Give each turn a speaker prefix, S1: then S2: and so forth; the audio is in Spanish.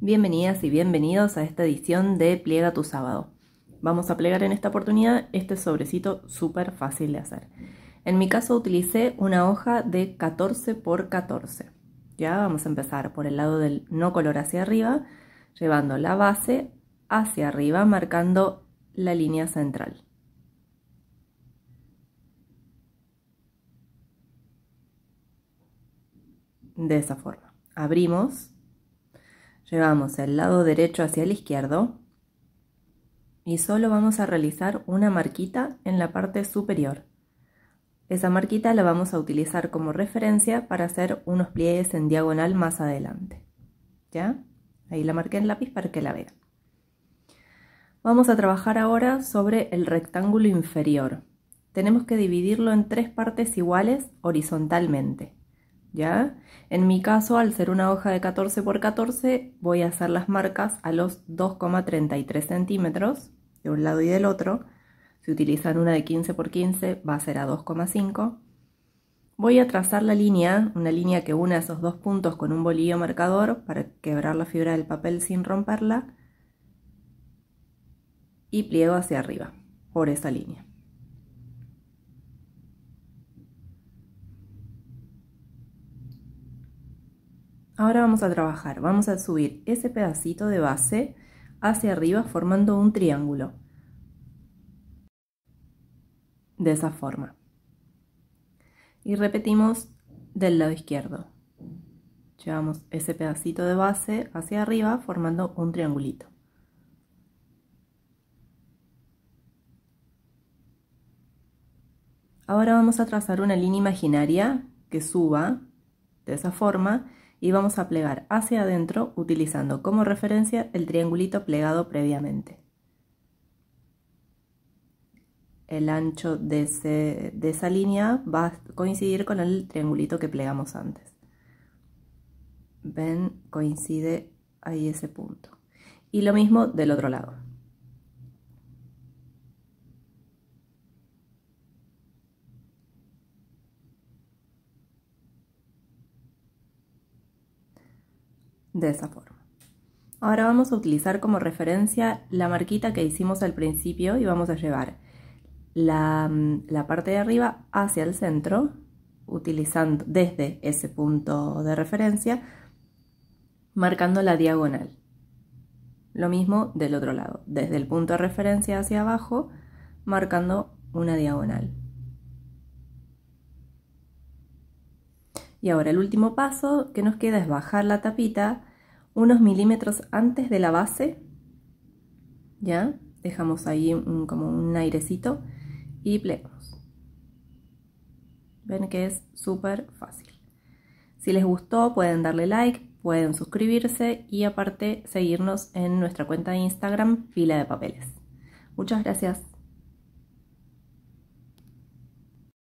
S1: Bienvenidas y bienvenidos a esta edición de Pliega tu sábado. Vamos a plegar en esta oportunidad este sobrecito súper fácil de hacer. En mi caso utilicé una hoja de 14 por 14. Ya vamos a empezar por el lado del no color hacia arriba, llevando la base hacia arriba, marcando la línea central. De esa forma. Abrimos Llevamos el lado derecho hacia el izquierdo y solo vamos a realizar una marquita en la parte superior. Esa marquita la vamos a utilizar como referencia para hacer unos pliegues en diagonal más adelante. ¿Ya? Ahí la marqué en lápiz para que la vean. Vamos a trabajar ahora sobre el rectángulo inferior. Tenemos que dividirlo en tres partes iguales horizontalmente. ¿ya? En mi caso, al ser una hoja de 14 por 14, voy a hacer las marcas a los 2,33 centímetros de un lado y del otro. Si utilizan una de 15 por 15, va a ser a 2,5. Voy a trazar la línea, una línea que una esos dos puntos con un bolillo marcador para quebrar la fibra del papel sin romperla. Y pliego hacia arriba, por esa línea. Ahora vamos a trabajar, vamos a subir ese pedacito de base hacia arriba formando un triángulo. De esa forma. Y repetimos del lado izquierdo. Llevamos ese pedacito de base hacia arriba formando un triangulito. Ahora vamos a trazar una línea imaginaria que suba de esa forma y vamos a plegar hacia adentro utilizando como referencia el triangulito plegado previamente. El ancho de, esa línea va a coincidir con el triangulito que plegamos antes. Ven, coincide ahí ese punto. Y lo mismo del otro lado. de esa forma. Ahora vamos a utilizar como referencia la marquita que hicimos al principio y vamos a llevar la, mm, la parte de arriba hacia el centro, utilizando desde ese punto de referencia, marcando la diagonal. Lo mismo del otro lado, desde el punto de referencia hacia abajo, marcando una diagonal. Y ahora el último paso que nos queda es bajar la tapita unos milímetros antes de la base. ¿Ya? Dejamos ahí como un airecito y plegamos. Ven que es súper fácil. Si les gustó pueden darle like, pueden suscribirse y aparte seguirnos en nuestra cuenta de Instagram Fila de Papeles. Muchas gracias.